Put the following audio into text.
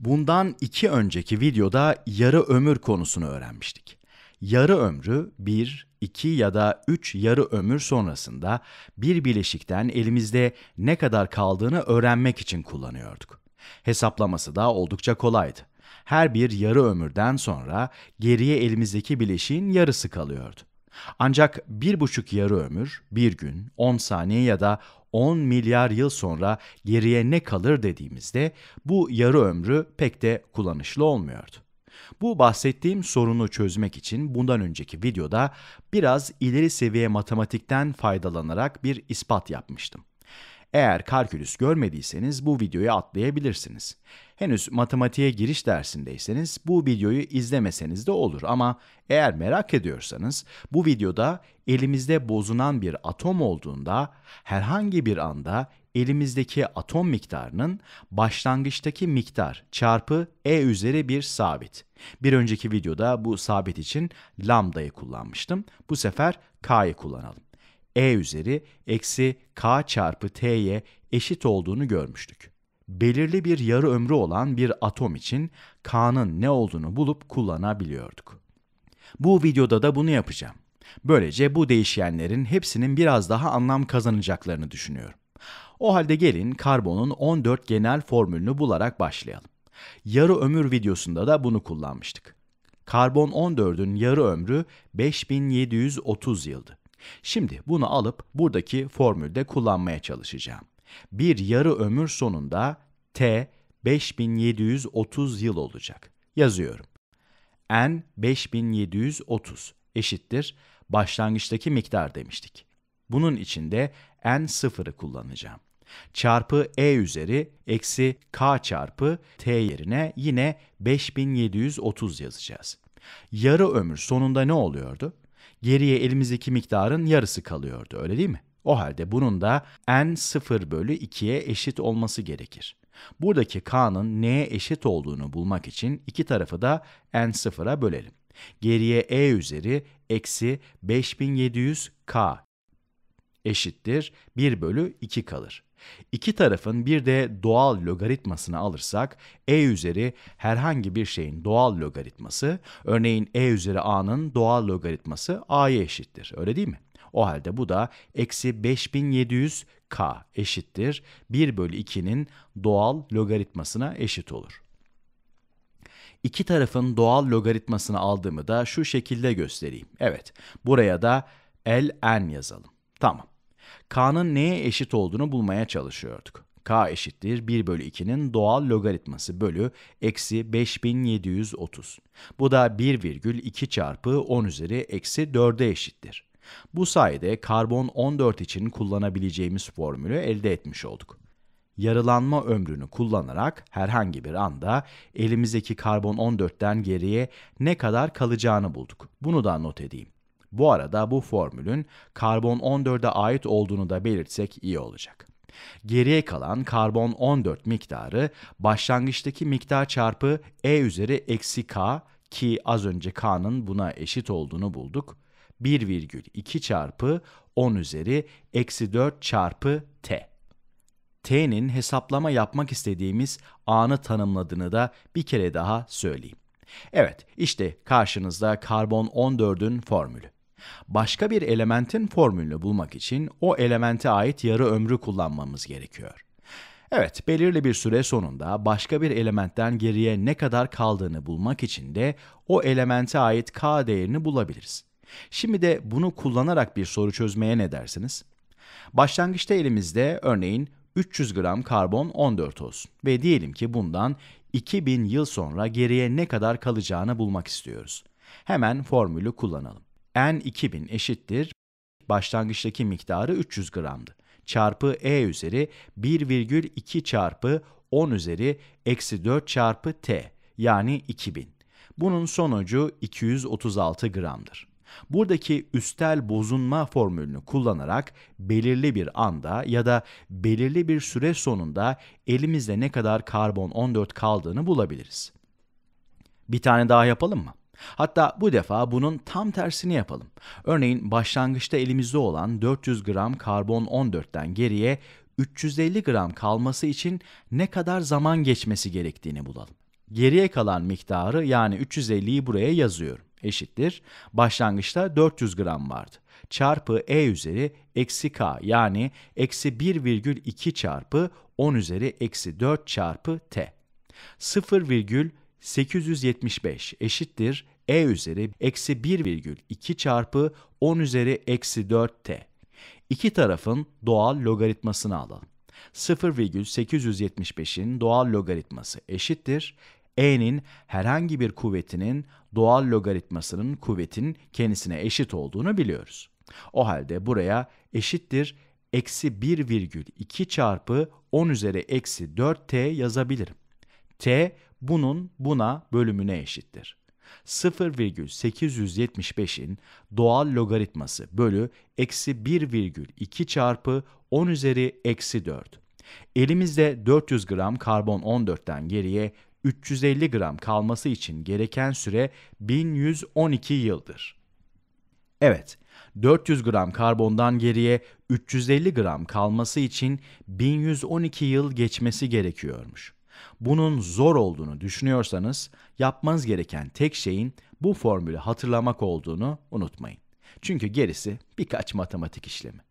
Bundan iki önceki videoda yarı ömür konusunu öğrenmiştik. Yarı ömrü bir, iki ya da üç yarı ömür sonrasında bir bileşikten elimizde ne kadar kaldığını öğrenmek için kullanıyorduk. Hesaplaması da oldukça kolaydı. Her bir yarı ömürden sonra geriye elimizdeki bileşiğin yarısı kalıyordu. Ancak bir buçuk yarı ömür, bir gün, 10 saniye ya da 10 milyar yıl sonra geriye ne kalır dediğimizde bu yarı ömrü pek de kullanışlı olmuyordu. Bu bahsettiğim sorunu çözmek için bundan önceki videoda biraz ileri seviye matematikten faydalanarak bir ispat yapmıştım. Eğer kalkülüs görmediyseniz bu videoyu atlayabilirsiniz. Henüz matematiğe giriş dersindeyseniz bu videoyu izlemeseniz de olur ama eğer merak ediyorsanız bu videoda elimizde bozunan bir atom olduğunda herhangi bir anda elimizdeki atom miktarının başlangıçtaki miktar çarpı e üzeri bir sabit. Bir önceki videoda bu sabit için lambdayı kullanmıştım. Bu sefer k'yı kullanalım. e üzeri eksi k çarpı t'ye eşit olduğunu görmüştük belirli bir yarı ömrü olan bir atom için K'nın ne olduğunu bulup kullanabiliyorduk. Bu videoda da bunu yapacağım. Böylece bu değişkenlerin hepsinin biraz daha anlam kazanacaklarını düşünüyorum. O halde gelin karbonun 14 genel formülünü bularak başlayalım. Yarı ömür videosunda da bunu kullanmıştık. Karbon 14'ün yarı ömrü 5730 yıldı. Şimdi bunu alıp buradaki formülde kullanmaya çalışacağım. Bir yarı ömür sonunda T 5730 yıl olacak. Yazıyorum. N 5730 eşittir başlangıçtaki miktar demiştik. Bunun için de N sıfırı kullanacağım. Çarpı E üzeri eksi K çarpı T yerine yine 5730 yazacağız. Yarı ömür sonunda ne oluyordu? Geriye elimizdeki miktarın yarısı kalıyordu öyle değil mi? O halde bunun da n 0 bölü 2'ye eşit olması gerekir. Buradaki k'nın n'ye eşit olduğunu bulmak için iki tarafı da n 0'a bölelim. Geriye e üzeri eksi 5700k eşittir 1 bölü 2 kalır. İki tarafın bir de doğal logaritmasını alırsak e üzeri herhangi bir şeyin doğal logaritması, örneğin e üzeri a'nın doğal logaritması a'ya eşittir. Öyle değil mi? O halde bu da eksi 5700 k eşittir 1 bölü 2'nin doğal logaritmasına eşit olur. İki tarafın doğal logaritmasını aldığımı da şu şekilde göstereyim. Evet, buraya da ln yazalım. Tamam. k'nın neye eşit olduğunu bulmaya çalışıyorduk k eşittir 1 bölü 2'nin doğal logaritması bölü eksi 5730. Bu da 1,2 çarpı 10 üzeri eksi 4'e eşittir. Bu sayede karbon 14 için kullanabileceğimiz formülü elde etmiş olduk. Yarılanma ömrünü kullanarak herhangi bir anda elimizdeki karbon 14'ten geriye ne kadar kalacağını bulduk. Bunu da not edeyim. Bu arada bu formülün karbon 14'e ait olduğunu da belirtsek iyi olacak. Geriye kalan karbon 14 miktarı başlangıçtaki miktar çarpı E üzeri eksi K ki az önce K'nın buna eşit olduğunu bulduk. 1,2 çarpı 10 üzeri eksi 4 çarpı t. t'nin hesaplama yapmak istediğimiz anı tanımladığını da bir kere daha söyleyeyim. Evet, işte karşınızda karbon 14'ün formülü. Başka bir elementin formülünü bulmak için o elemente ait yarı ömrü kullanmamız gerekiyor. Evet, belirli bir süre sonunda başka bir elementten geriye ne kadar kaldığını bulmak için de o elemente ait k değerini bulabiliriz. Şimdi de bunu kullanarak bir soru çözmeye ne dersiniz? Başlangıçta elimizde örneğin 300 gram karbon 14 olsun ve diyelim ki bundan 2000 yıl sonra geriye ne kadar kalacağını bulmak istiyoruz. Hemen formülü kullanalım. N2000 eşittir başlangıçtaki miktarı 300 gramdı. Çarpı E üzeri 1,2 çarpı 10 üzeri eksi 4 çarpı T yani 2000. Bunun sonucu 236 gramdır. Buradaki üstel bozunma formülünü kullanarak belirli bir anda ya da belirli bir süre sonunda elimizde ne kadar karbon 14 kaldığını bulabiliriz. Bir tane daha yapalım mı? Hatta bu defa bunun tam tersini yapalım. Örneğin başlangıçta elimizde olan 400 gram karbon 14'ten geriye 350 gram kalması için ne kadar zaman geçmesi gerektiğini bulalım. Geriye kalan miktarı yani 350'yi buraya yazıyorum eşittir. Başlangıçta 400 gram vardı. Çarpı e üzeri eksi k yani eksi 1,2 çarpı 10 üzeri eksi 4 çarpı t. 0,875 eşittir e üzeri eksi 1,2 çarpı 10 üzeri eksi 4 t. İki tarafın doğal logaritmasını alalım. 0,875'in doğal logaritması eşittir e'nin herhangi bir kuvvetinin doğal logaritmasının kuvvetin kendisine eşit olduğunu biliyoruz. O halde buraya eşittir eksi 1,2 çarpı 10 üzeri eksi 4t yazabilirim. t bunun buna bölümüne eşittir. 0,875'in doğal logaritması bölü eksi 1,2 çarpı 10 üzeri eksi 4. Elimizde 400 gram karbon 14'ten geriye 350 gram kalması için gereken süre 1112 yıldır. Evet, 400 gram karbondan geriye 350 gram kalması için 1112 yıl geçmesi gerekiyormuş. Bunun zor olduğunu düşünüyorsanız yapmanız gereken tek şeyin bu formülü hatırlamak olduğunu unutmayın. Çünkü gerisi birkaç matematik işlemi.